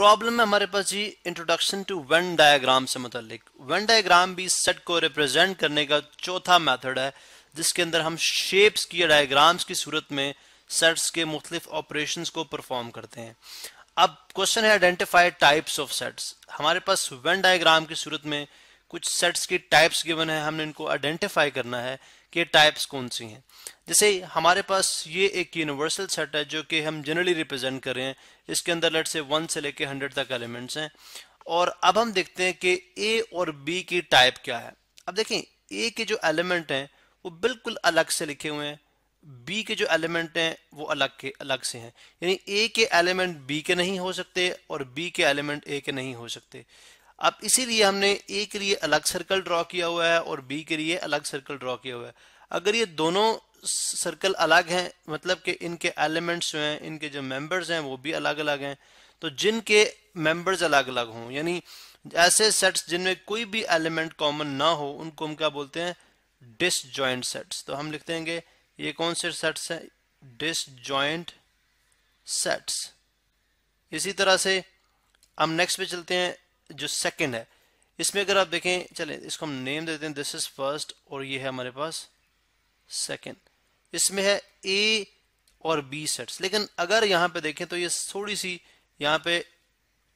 problem है हमारे पास जी इंट्रोडक्शन टू वन डायग्राम से मतलब वन डायग्राम भी सेट को रिप्रेजेंट करने का चौथा मेथड है जिसके अंदर हम शेप्स की या डायग्राम्स की सूरत में सेट्स के मुख्तलिफ ऑपरेशन को परफॉर्म करते हैं अब क्वेश्चन है आइडेंटिफाई टाइप्स ऑफ सेट्स हमारे पास वन डायग्राम की सूरत में कुछ सेट्स की टाइप्स गिवन है हमने इनको आइडेंटिफाई करना है कि टाइप्स कौन सी हैं जैसे हमारे पास ये एक यूनिवर्सल सेट है जो कि हम जनरली रिप्रेजेंट कर रहे हैं इसके अंदर लट से वन से लेके हंड्रेड तक एलिमेंट्स हैं और अब हम देखते हैं कि ए और बी की टाइप क्या है अब देखें ए के जो एलिमेंट हैं वो बिल्कुल अलग से लिखे हुए हैं बी के जो एलिमेंट हैं वो अलग के अलग से हैं यानी ए के एलिमेंट बी के नहीं हो सकते और बी के एलिमेंट ए के नहीं हो सकते अब इसीलिए हमने ए के लिए अलग सर्कल ड्रॉ किया हुआ है और बी के लिए अलग सर्कल ड्रॉ किया हुआ है अगर ये दोनों सर्कल अलग हैं मतलब कि इनके एलिमेंट्स जो हैं इनके जो मेंबर्स हैं वो भी अलग अलग हैं तो जिनके मेंबर्स अलग अलग हों यानी ऐसे सेट्स जिनमें कोई भी एलिमेंट कॉमन ना हो उनको हम क्या बोलते हैं डिस सेट्स तो हम लिखते हैं ये कौन से सेट्स हैं डिस सेट्स इसी तरह से हम नेक्स्ट पे चलते हैं जो सेकंड है इसमें अगर आप देखें चले इसको हम नेम देते हैं दिस इज फर्स्ट और ये है हमारे पास सेकंड इसमें है ए और बी सेट्स लेकिन अगर यहाँ पे देखें तो ये थोड़ी सी यहाँ पे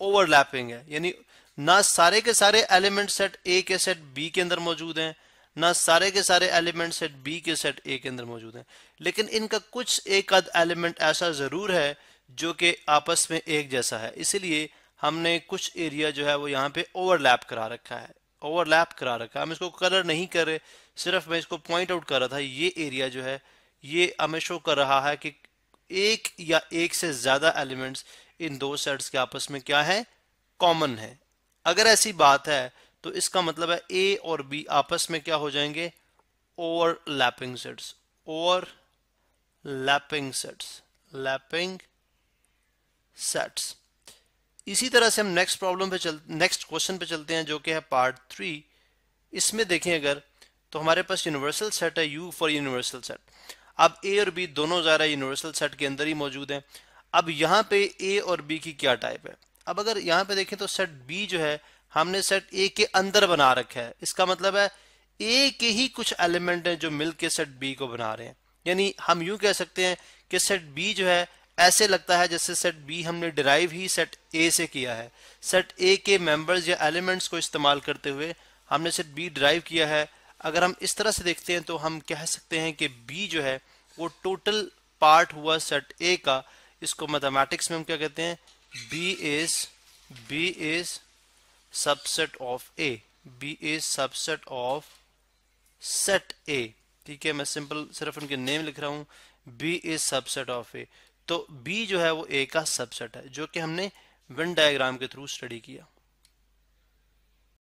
ओवरलैपिंग है यानी ना सारे के सारे एलिमेंट सेट ए के सेट बी के अंदर मौजूद हैं ना सारे के सारे एलिमेंट सेट बी के सेट ए के अंदर मौजूद हैं लेकिन इनका कुछ एक आध एलिमेंट ऐसा ज़रूर है जो कि आपस में एक जैसा है इसीलिए हमने कुछ एरिया जो है वो यहाँ पे ओवरलैप करा रखा है ओवरलैप करा रखा है हम इसको कलर नहीं कर रहे सिर्फ मैं इसको पॉइंट आउट कर रहा था ये एरिया जो है ये हमें शो कर रहा है कि एक या एक से ज़्यादा एलिमेंट्स इन दो सेट्स के आपस में क्या है कॉमन है अगर ऐसी बात है तो इसका मतलब है ए और बी आपस में क्या हो जाएंगे overlapping sets overlapping sets lapping sets इसी तरह से हम नेक्स्ट प्रॉब्लम पे चल नेक्स्ट क्वेश्चन पे चलते हैं जो कि है पार्ट थ्री इसमें देखें अगर तो हमारे पास यूनिवर्सल सेट है यू फॉर यूनिवर्सल सेट अब ए और बी दोनों ज़्यादा यूनिवर्सल सेट के अंदर ही मौजूद हैं अब यहाँ पे ए और बी की क्या टाइप है अब अगर यहाँ पे देखें तो सेट बी जो है हमने सेट ए के अंदर बना रखा है इसका मतलब है ए के ही कुछ एलिमेंट हैं जो मिल के सेट बी को बना रहे हैं यानी हम यूँ कह सकते हैं कि सेट बी जो है ऐसे लगता है जैसे सेट बी हमने डिराइव ही सेट ए से किया है सेट ए के मेंबर्स या एलिमेंट्स को इस्तेमाल करते हुए हमने सेट बी डिराइव किया है अगर हम इस तरह से देखते हैं तो हम कह सकते हैं कि बी जो है वो टोटल पार्ट हुआ सेट ए का इसको मैथमेटिक्स में हम क्या कहते हैं B is B is subset of A B is subset of set A ठीक है मैं सिंपल सिर्फ उनके नेम लिख रहा हूँ B is subset of A तो बी जो है वो ए का सबसेट है जो कि हमने वन डायग्राम के थ्रू स्टडी किया